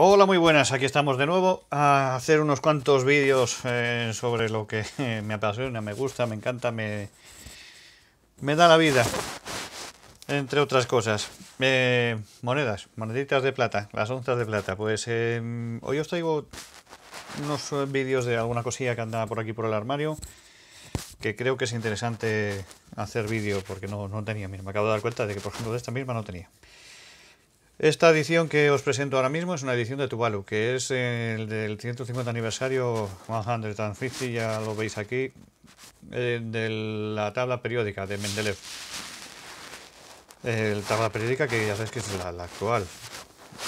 Hola, muy buenas, aquí estamos de nuevo a hacer unos cuantos vídeos eh, sobre lo que eh, me apasiona, me gusta, me encanta, me, me da la vida, entre otras cosas. Eh, monedas, moneditas de plata, las onzas de plata. Pues hoy os traigo unos vídeos de alguna cosilla que andaba por aquí por el armario, que creo que es interesante hacer vídeo porque no, tenía Me acabo de dar cuenta de que, por ejemplo, de esta misma no tenía. Esta edición que os presento ahora mismo es una edición de Tuvalu, que es el del 150 aniversario 150, ya lo veis aquí, eh, de la tabla periódica de Mendeleev. La tabla periódica que ya sabéis que es la, actual,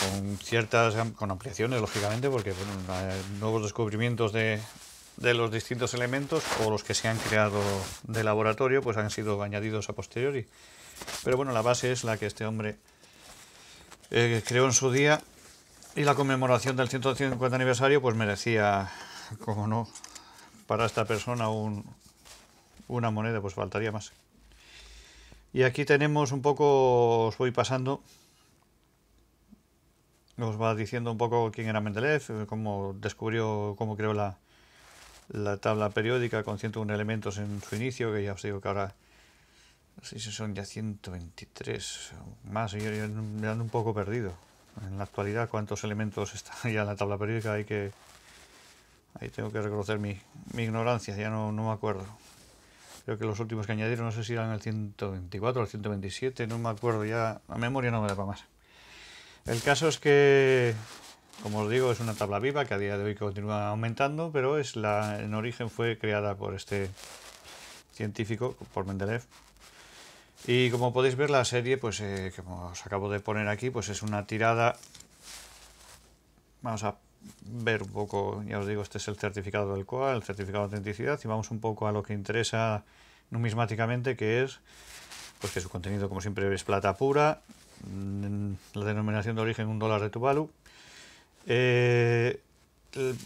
con ciertas con ampliaciones, lógicamente, porque nuevos descubrimientos de, de los distintos elementos o los que se han creado de laboratorio, pues han sido añadidos a posteriori. Pero bueno, la base es la que este hombre eh, creó en su día y la conmemoración del 150 aniversario pues merecía, como no, para esta persona un, una moneda, pues faltaría más. Y aquí tenemos un poco, os voy pasando, os va diciendo un poco quién era Mendeleev, cómo descubrió, cómo creó la, la tabla periódica con 101 elementos en su inicio, que ya os digo que ahora no sé si son ya 123 más, yo, yo un poco perdido. En la actualidad, cuántos elementos están ya en la tabla periódica, hay que... Ahí tengo que reconocer mi, ignorancia, ya no, no me acuerdo. Creo que los últimos que añadieron, no sé si eran el 124 o el 127, no me acuerdo ya, la memoria no me da para más. El caso es que, como os digo, es una tabla viva que a día de hoy continúa aumentando, pero es la, en origen fue creada por este científico, por Mendeleev, y como podéis ver la serie, pues eh, que os acabo de poner aquí, pues es una tirada... Vamos a ver un poco, ya os digo, este es el certificado del cual, el certificado de autenticidad, y vamos un poco a lo que interesa numismáticamente, que es pues que su contenido, como siempre, es plata pura, mm, la denominación de origen un dólar de Tuvalu, eh,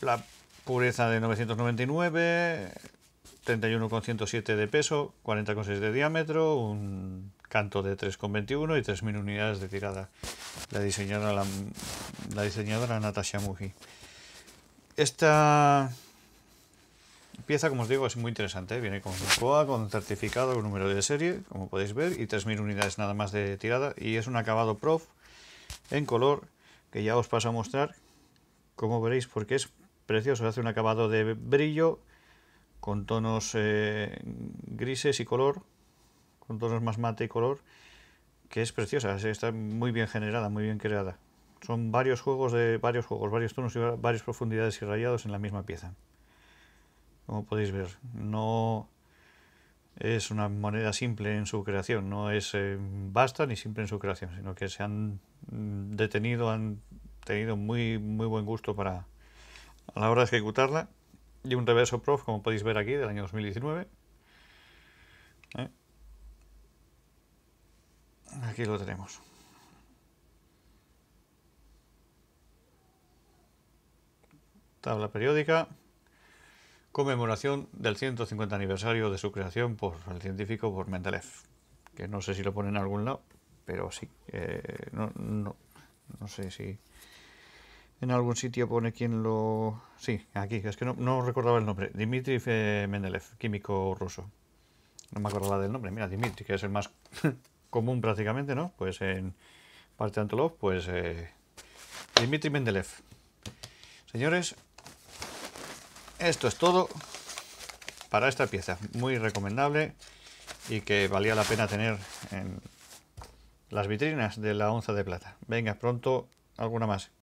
la pureza de 999, 31,107 de peso, 40,6 de diámetro, un canto de 3,21 y 3.000 unidades de tirada. La diseñadora, la, diseñadora Natasha Muji. Esta pieza, como os digo, es muy interesante. ¿eh? Viene con COA, con certificado, con número de serie, como podéis ver, y 3.000 unidades nada más de tirada. Y es un acabado prof en color que ya os paso a mostrar. Como veréis, porque es precioso. Hace un acabado de brillo con tonos eh, grises y color, con tonos más mate y color, que es preciosa, está muy bien generada, muy bien creada. Son varios juegos de varios juegos, varios tonos y varias profundidades y rayados en la misma pieza. Como podéis ver, no es una moneda simple en su creación, no es basta eh, ni simple en su creación, sino que se han mm, detenido, han tenido muy, muy buen gusto para a la hora de ejecutarla y un reverso prof, como podéis ver aquí, del año 2019. Eh. Aquí lo tenemos. Tabla periódica. Conmemoración del 150 aniversario de su creación por el científico por Mendeleev. Que no sé si lo ponen en algún lado, pero sí. Eh, no sé si en algún sitio pone quién lo... Sí, aquí, es que no, recordaba el nombre. Dimitri Mendeleev, químico ruso. No me acordaba del nombre. Mira, Dmitri, que es el más común prácticamente, ¿no? Pues en parte de Antolov, pues eh, Mendeleev. Señores, esto es todo para esta pieza. Muy recomendable y que valía la pena tener en las vitrinas de la onza de plata. Venga, pronto alguna más.